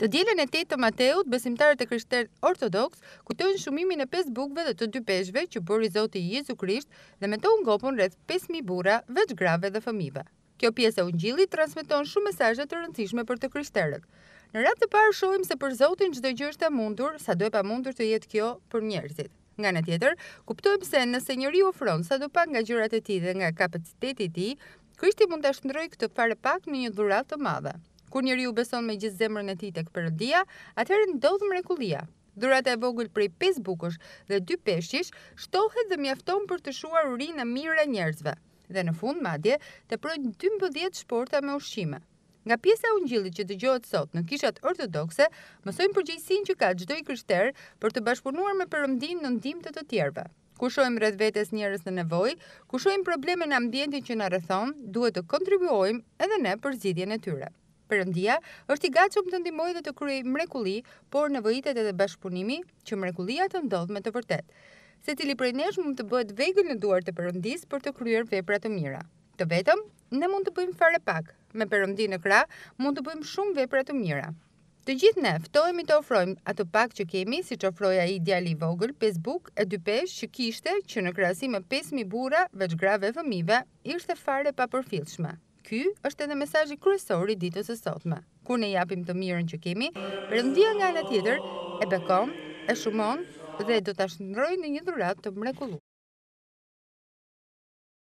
Të djelen e 8 të, Mateut, besimtarët e krishter ortodoks, kujtojnë shumimin e 5 bukve dhe të 2 peshve që bëri Zoti Jezu Krisht dhe me to ngopën rreth 5.000 bura, veç grave dhe fëmive. Kjo pjesë e ungjillit transmeton shumë mesazhe të rëndësishme për të krishterët. Në radhë të parë shohim se për Zotin çdo gjë është e mundur, sado e pamundur të jetë kjo për njerëzit. Nga në tjetër, kuptojmë se nëse njëri ofron sa do nga gjyrat e ti dhe nga kapaciteti ti, Krishti mund të shëndroj këtë fare pak në një dhurat të madhe kur njëri u beson me gjithë zemrën e tij tek perëndia, atëherë ndodh mrekullia. Dhurat e vogël prej 5 bukësh dhe dy peshqish shtohet dhe mjafton për të shuar urinë e mirë e njerëzve. Dhe në fund madje të projnë 12 shporta me ushqime. Nga pjesa e ungjillit që dëgjohet sot në kishat ortodokse, mësojmë përgjegjësinë që ka çdo i krishter për të bashkëpunuar me perëndin në ndihmë të të tjerëve. Ku shohim rreth vetes njerëz në nevojë, ku shohim probleme në ambientin që na rrethon, duhet të kontribuojmë edhe ne për zgjidhjen e tyre. Perëndia është i gatshëm të ndihmojë dhe të kryejë mrekulli, por nevojitet edhe bashkëpunimi që mrekullia të ndodh me të vërtet. Secili prej nesh mund të bëhet vegël në duart e Perëndis për të kryer vepra të mira. Të vetëm ne mund të bëjmë fare pak. Me Perëndinë në krah mund të bëjmë shumë vepra të mira. Të gjithë ne ftohemi të ofrojmë atë pak që kemi, siç ofroi ai djali i vogël, pesë buk e dy pesh që kishte, që në krahasim me 5000 burra veç grave e fëmijëve, ishte fare pa përfillshme. Ky është edhe mesajji kryesori ditës e sotme. Kur ne japim të mirën që kemi, rëndia nga në tjetër e bekon, e shumon dhe do të ashtë nërojnë një dhurat të mrekullu.